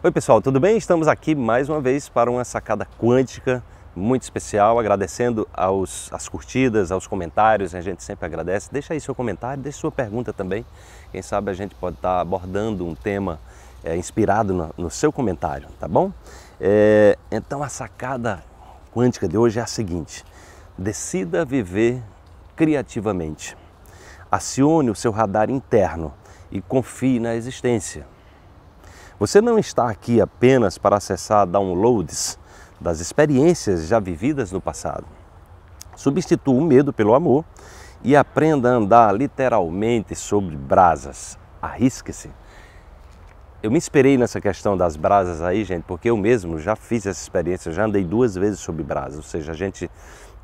Oi, pessoal, tudo bem? Estamos aqui mais uma vez para uma sacada quântica muito especial, agradecendo aos, as curtidas, aos comentários, a gente sempre agradece. Deixa aí seu comentário, deixa sua pergunta também. Quem sabe a gente pode estar tá abordando um tema é, inspirado no, no, seu comentário, tá bom? É, então, a sacada quântica de hoje é a seguinte: decida viver criativamente. Acione o seu radar interno e confie na existência você não está aqui apenas para acessar downloads das experiências já vividas no passado. Substitua o medo pelo amor e aprenda a andar literalmente sobre brasas. Arrisque-se. Eu me inspirei nessa questão das brasas aí, gente, porque eu mesmo já fiz essa experiência, já andei duas vezes sobre brasas, ou seja, a gente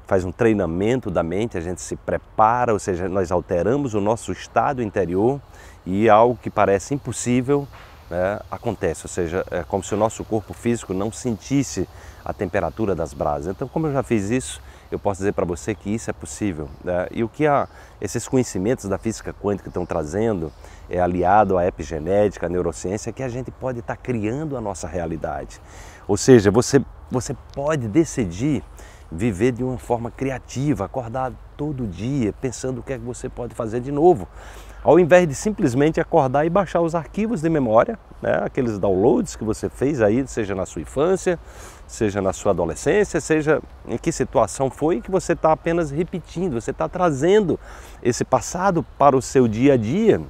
faz um treinamento da mente, a gente se prepara, ou seja, nós alteramos o nosso estado interior e é algo que parece impossível né, acontece, ou seja, é como se o nosso corpo físico não sentisse a temperatura das brasas. Então, como eu já fiz isso, eu posso dizer para você que isso é possível. Né? E o que a, esses conhecimentos da física quântica estão trazendo é aliado à epigenética, à neurociência, que a gente pode estar tá criando a nossa realidade. Ou seja, você, você pode decidir viver de uma forma criativa, acordar todo dia pensando o que é que você pode fazer de novo ao invés de simplesmente acordar e baixar os arquivos de memória, né, aqueles downloads que você fez aí, seja na sua infância, seja na sua adolescência, seja em que situação foi que você está apenas repetindo, você está trazendo esse passado para o seu dia a dia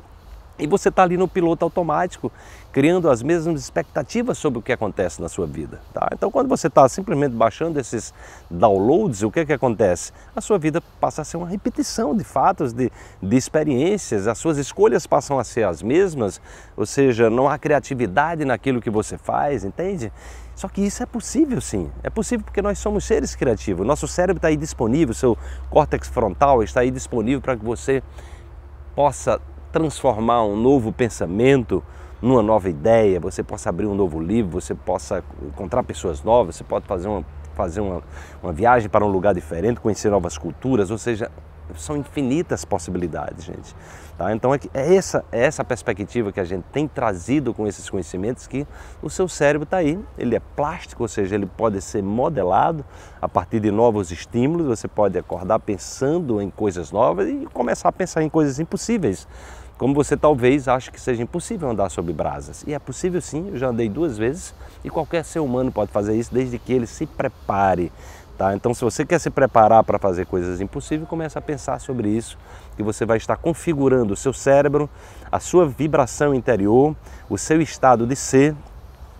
e você está ali no piloto automático, criando as mesmas expectativas sobre o que acontece na sua vida. Tá? Então, quando você está simplesmente baixando esses downloads, o que, é que acontece? A sua vida passa a ser uma repetição de fatos, de, de experiências, as suas escolhas passam a ser as mesmas, ou seja, não há criatividade naquilo que você faz, entende? Só que isso é possível sim, é possível porque nós somos seres criativos, nosso cérebro está aí disponível, seu córtex frontal está aí disponível para que você possa transformar um novo pensamento numa nova ideia, você possa abrir um novo livro, você possa encontrar pessoas novas, você pode fazer uma, fazer uma, uma viagem para um lugar diferente, conhecer novas culturas, ou seja, são infinitas possibilidades, gente. Tá? Então é, é, essa, é essa perspectiva que a gente tem trazido com esses conhecimentos que o seu cérebro está aí, ele é plástico, ou seja, ele pode ser modelado a partir de novos estímulos, você pode acordar pensando em coisas novas e começar a pensar em coisas impossíveis. Como você talvez ache que seja impossível andar sobre brasas. E é possível sim, eu já andei duas vezes e qualquer ser humano pode fazer isso desde que ele se prepare. Tá? Então, se você quer se preparar para fazer coisas impossíveis, comece a pensar sobre isso, que você vai estar configurando o seu cérebro, a sua vibração interior, o seu estado de ser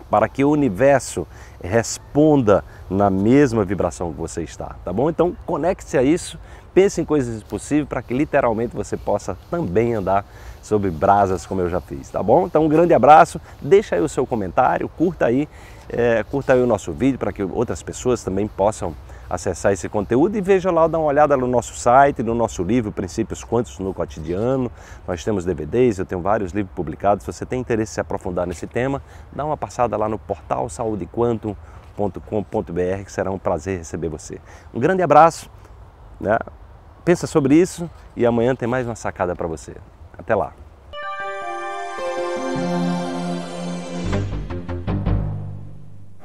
para que o universo responda na mesma vibração que você está, tá bom? Então conecte-se a isso, pense em coisas possíveis para que literalmente você possa também andar sobre brasas como eu já fiz, tá bom? Então um grande abraço, deixa aí o seu comentário, curta aí, é, curta aí o nosso vídeo para que outras pessoas também possam acessar esse conteúdo e veja lá, dá uma olhada no nosso site, no nosso livro Princípios Quantos no Cotidiano. Nós temos DVDs, eu tenho vários livros publicados. Se você tem interesse em se aprofundar nesse tema, dá uma passada lá no portal saúdequantum.com.br que será um prazer receber você. Um grande abraço, né? pensa sobre isso e amanhã tem mais uma sacada para você. Até lá!